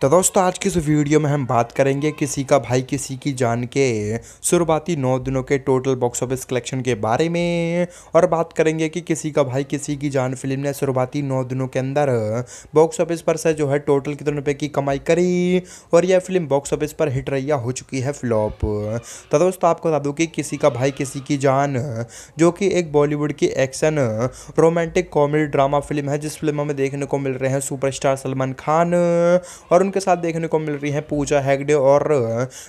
तो दोस्तों आज की इस वीडियो में हम बात करेंगे किसी का भाई किसी की जान के शुरुआती नौ दिनों के टोटल बॉक्स ऑफिस कलेक्शन के बारे में और बात करेंगे कि किसी का भाई किसी की जान फिल्म ने शुरुआती नौ दिनों के अंदर बॉक्स ऑफिस पर से जो है टोटल कितने रुपए की कमाई करी और यह फिल्म बॉक्स ऑफिस पर हिट रैया हो चुकी है फ्लॉप तो दोस्तों आपको बता दूँ कि किसी का भाई किसी की जान जो कि एक बॉलीवुड की action romantic comedy drama film है जिस फिल्म में देखने को मिल रहे हैं सुपरस्टार सलमान खान और उनके साथ देखने को मिल रही हैं पूजा हैगडे और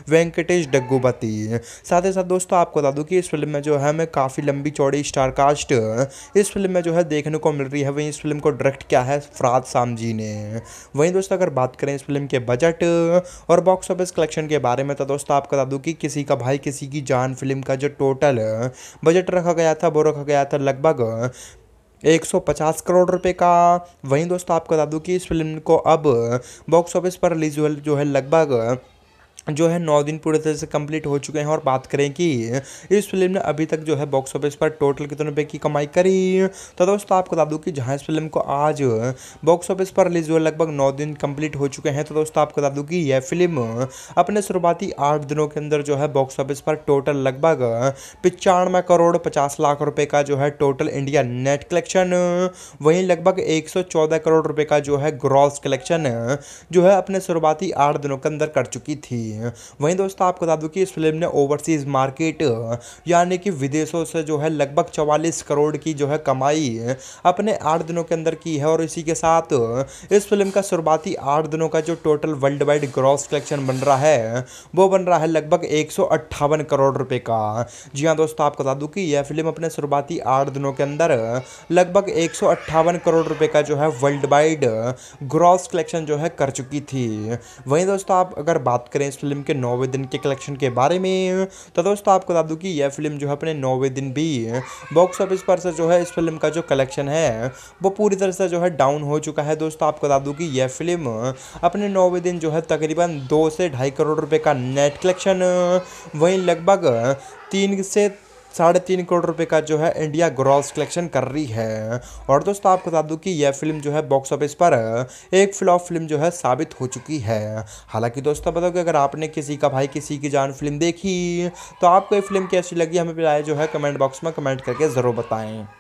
वेंकटेश डग्गूपति साथ ही साथ दोस्तों आपको बता दूँ कि इस फिल्म में जो है हमें काफ़ी लंबी चौड़ी स्टार कास्ट इस फिल्म में जो है देखने को मिल रही है वहीं इस फिल्म को डायरेक्ट किया है फ़राद साम जी ने वहीं दोस्तों अगर बात करें इस फिल्म के बजट और बॉक्स ऑफिस कलेक्शन के बारे में तो दोस्तों आपको बता दूँ कि किसी का भाई किसी की जान फिल्म का जो टोटल बजट रखा गया था वो रखा गया था लगभग 150 करोड़ रुपए का वहीं दोस्तों आपको बता दूं कि इस फिल्म को अब बॉक्स ऑफिस पर रिलीज जो है लगभग जो है नौ दिन पूरे तरह से कंप्लीट हो चुके हैं और बात करें कि इस फिल्म ने अभी तक जो है बॉक्स ऑफिस पर टोटल कितने रुपये की कमाई करी तो दोस्तों आपको बता दूं कि जहां इस फिल्म को आज बॉक्स ऑफिस पर रिलीज हुए लगभग नौ दिन कंप्लीट हो चुके हैं तो दोस्तों आपको बता दूं कि यह फिल्म अपने शुरुआती आठ दिनों के अंदर जो है बॉक्स ऑफिस पर टोटल लगभग पचानवे करोड़ पचास लाख रुपये का जो है टोटल इंडिया नेट कलेक्शन वहीं लगभग एक करोड़ रुपये का जो है ग्रॉस कलेक्शन जो है अपने शुरुआती आठ दिनों के अंदर कर चुकी थी हैं वहीं दोस्तों आपको बता दूँ कि इस फिल्म ने ओवरसीज़ मार्केट यानी कि विदेशों से जो है लगभग चवालीस करोड़ की जो है कमाई अपने आठ दिनों के अंदर की है और इसी के साथ इस फिल्म का शुरुआती आठ दिनों का जो total worldwide gross collection बन रहा है वो बन रहा है लगभग एक करोड़ रुपये का जी हाँ दोस्तों आपको बता दूँ कि यह फिल्म अपने शुरुआती आठ दिनों के अंदर लगभग एक करोड़ रुपये का जो है वर्ल्ड वाइड ग्रॉस कलेक्शन जो है कर चुकी थी वहीं दोस्तों आप अगर बात करें इस फिल्म के नौवे दिन के कलेक्शन के बारे में तो दोस्तों आपको बता दूँ कि यह फिल्म जो है अपने नौवे दिन भी बॉक्स ऑफिस पर से जो है इस फिल्म का जो कलेक्शन है वो पूरी तरह से जो है डाउन हो चुका है दोस्तों आपको बता दूँ कि यह फिल्म अपने नौवे दिन जो है तकरीबन दो से ढाई करोड़ रुपये का नेट कलेक्शन वहीं लगभग तीन से साढ़े तीन करोड़ रुपए का जो है इंडिया ग्रॉस कलेक्शन कर रही है और दोस्तों आपको बता दूं कि यह फिल्म जो है बॉक्स ऑफिस पर एक फ्लॉप फिल्म जो है साबित हो चुकी है हालांकि दोस्तों बताओ कि अगर आपने किसी का भाई किसी की जान फिल्म देखी तो आपको ये फिल्म कैसी लगी हमें जो है कमेंट बॉक्स में कमेंट करके ज़रूर बताएं